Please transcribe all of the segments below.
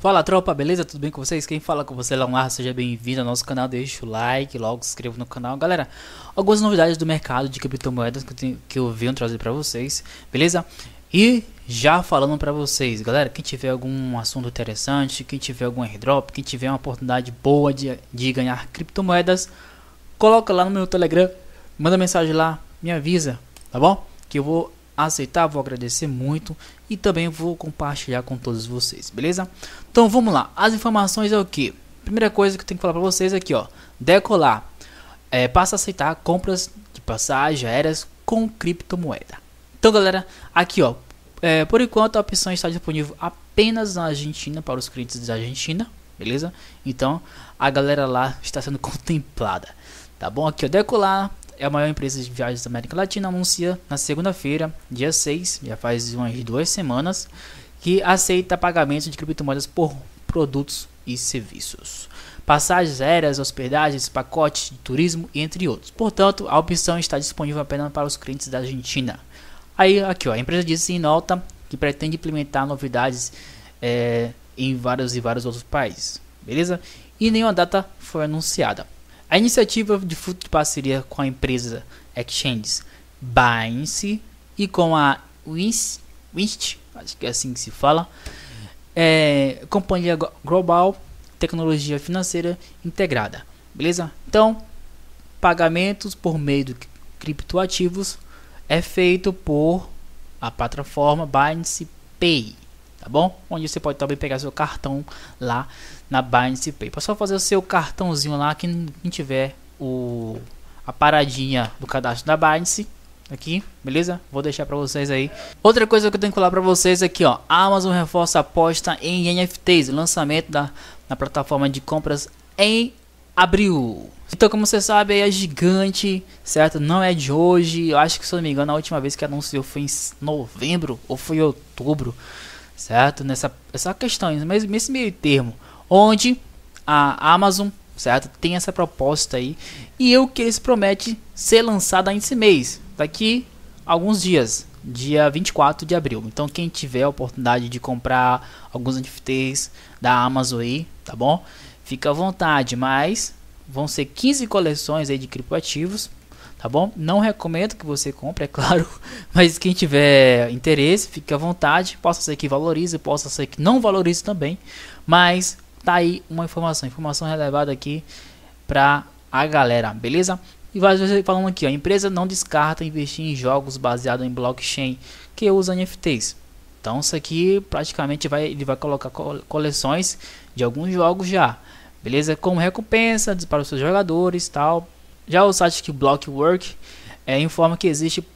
Fala tropa, beleza? Tudo bem com vocês? Quem fala com você é Leonardo, seja bem-vindo ao nosso canal, deixa o like, logo se inscreva no canal. Galera, algumas novidades do mercado de criptomoedas que eu, tenho, que eu venho trazer para vocês, beleza? E já falando para vocês, galera, quem tiver algum assunto interessante, quem tiver algum airdrop, quem tiver uma oportunidade boa de, de ganhar criptomoedas, coloca lá no meu Telegram, manda mensagem lá, me avisa, tá bom? Que eu vou aceitar, vou agradecer muito e também vou compartilhar com todos vocês, beleza? Então vamos lá, as informações é o que? Primeira coisa que eu tenho que falar para vocês aqui, ó, decolar. É, passa a aceitar compras de passagem aéreas com criptomoeda. Então galera, aqui ó, é, por enquanto a opção está disponível apenas na Argentina para os clientes da Argentina, beleza? Então a galera lá está sendo contemplada, tá bom? Aqui ó, decolar é a maior empresa de viagens da América Latina, anuncia na segunda-feira, dia 6, já faz umas duas semanas, que aceita pagamento de criptomoedas por produtos e serviços. Passagens aéreas, hospedagens, pacotes de turismo, entre outros. Portanto, a opção está disponível apenas para os clientes da Argentina. Aí, aqui, ó, a empresa disse em nota que pretende implementar novidades é, em vários e vários outros países, beleza? E nenhuma data foi anunciada. A iniciativa de, de parceria com a empresa Exchanges Binance e com a Wist, Winst acho que é assim que se fala, é, companhia global tecnologia financeira integrada, beleza? Então, pagamentos por meio de criptoativos é feito por a plataforma Binance Pay tá bom? Onde você pode também pegar seu cartão lá na Binance Pay. É só fazer o seu cartãozinho lá, quem tiver o a paradinha do cadastro da Binance aqui, beleza? Vou deixar para vocês aí. Outra coisa que eu tenho que falar para vocês aqui, ó, Amazon reforça aposta em NFTs, lançamento da na plataforma de compras em abril. Então, como você sabe, aí é gigante, certo? Não é de hoje. Eu acho que, se eu não me engano, a última vez que anunciou foi em novembro ou foi em outubro certo? Nessa essa questão, nesse meio termo, onde a Amazon, certo, tem essa proposta aí e eu o que eles prometem ser lançado ainda esse mês, daqui alguns dias, dia 24 de abril. Então quem tiver a oportunidade de comprar alguns NFTs da Amazon aí, tá bom? Fica à vontade, mas vão ser 15 coleções aí de criptoativos tá bom? Não recomendo que você compre, é claro, mas quem tiver interesse, fique à vontade. Possa ser que valorize, possa ser que não valorize também, mas tá aí uma informação, informação relevada aqui pra a galera, beleza? E várias vezes falando aqui, ó, a empresa não descarta investir em jogos baseados em blockchain que usa NFTs. Então isso aqui praticamente vai, ele vai colocar coleções de alguns jogos já, beleza? Como recompensa para os seus jogadores tal, já o site que Blockwork é, informa que existe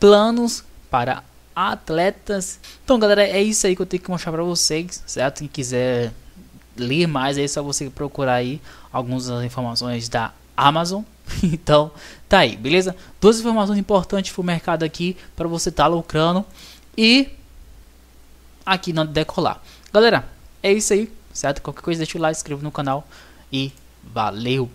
planos para atletas. Então, galera, é isso aí que eu tenho que mostrar para vocês, certo? Quem quiser ler mais, é só você procurar aí algumas informações da Amazon. Então, tá aí, beleza? Duas informações importantes para o mercado aqui para você estar tá lucrando e aqui não decolar. Galera, é isso aí, certo? Qualquer coisa deixa o like, inscreva no canal e valeu!